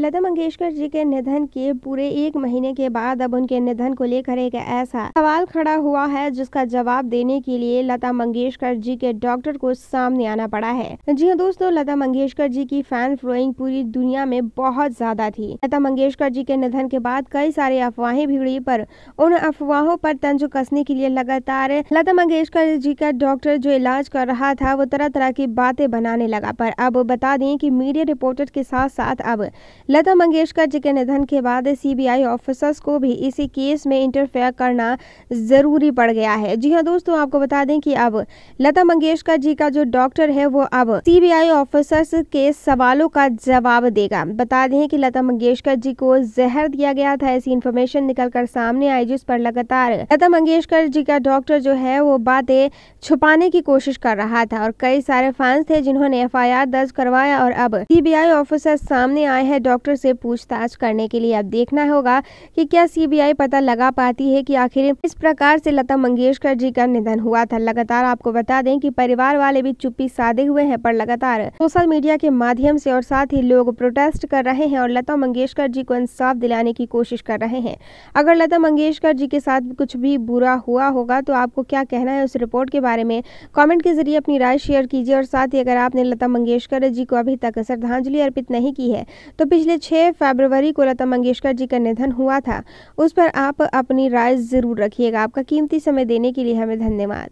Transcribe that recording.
लता मंगेशकर जी के निधन के पूरे एक महीने के बाद अब उनके निधन को लेकर एक ऐसा सवाल खड़ा हुआ है जिसका जवाब देने के लिए लता मंगेशकर जी के डॉक्टर को सामने आना पड़ा है जी हाँ दोस्तों लता मंगेशकर जी की फैन फॉलोइंग पूरी दुनिया में बहुत ज्यादा थी लता मंगेशकर जी के निधन के बाद कई सारी अफवाहें भी उड़ी पर उन अफवाहों पर तंज कसने के लिए लगातार लता मंगेशकर जी का डॉक्टर जो इलाज कर रहा था वो तरह तरह की बातें बनाने लगा पर अब बता दें की मीडिया रिपोर्टर के साथ साथ अब लता मंगेशकर जी के निधन के बाद सीबीआई ऑफिसर्स को भी इसी केस में इंटरफेयर करना ज़रूरी पड़ गया है जी हाँ दोस्तों आपको बता दें कि अब लता मंगेशकर जी का जो डॉक्टर है वो अब सीबीआई ऑफिसर्स के सवालों का जवाब देगा बता दें कि लता मंगेशकर जी को जहर दिया गया था ऐसी इन्फॉर्मेशन कर सामने आई जिस पर लगातार लता मंगेशकर जी का डॉक्टर जो है वो बातें छुपाने की कोशिश कर रहा था और कई सारे फैंस थे जिन्होंने एफ दर्ज करवाया और अब सी ऑफिसर सामने आए हैं डॉक्टर से पूछताछ करने के लिए अब देखना होगा कि क्या सीबीआई पता लगा पाती है कि आखिर इस प्रकार से लता मंगेशकर जी का निधन हुआ था लगातार आपको बता दें कि परिवार वाले भी चुप्पी साधे हुए हैं पर लगातार सोशल मीडिया के माध्यम से और साथ ही लोग प्रोटेस्ट कर रहे हैं और लता मंगेशकर जी को इंसाफ दिलाने की कोशिश कर रहे हैं अगर लता मंगेशकर जी के साथ कुछ भी बुरा हुआ होगा तो आपको क्या कहना है उस रिपोर्ट के बारे में कॉमेंट के जरिए अपनी राय शेयर कीजिए और साथ ही अगर आपने लता मंगेशकर जी को अभी तक श्रद्धांजलि अर्पित नहीं की है तो पिछले पिछले 6 फरवरी को लता मंगेशकर जी का निधन हुआ था उस पर आप अपनी राय ज़रूर रखिएगा आपका कीमती समय देने के लिए हमें धन्यवाद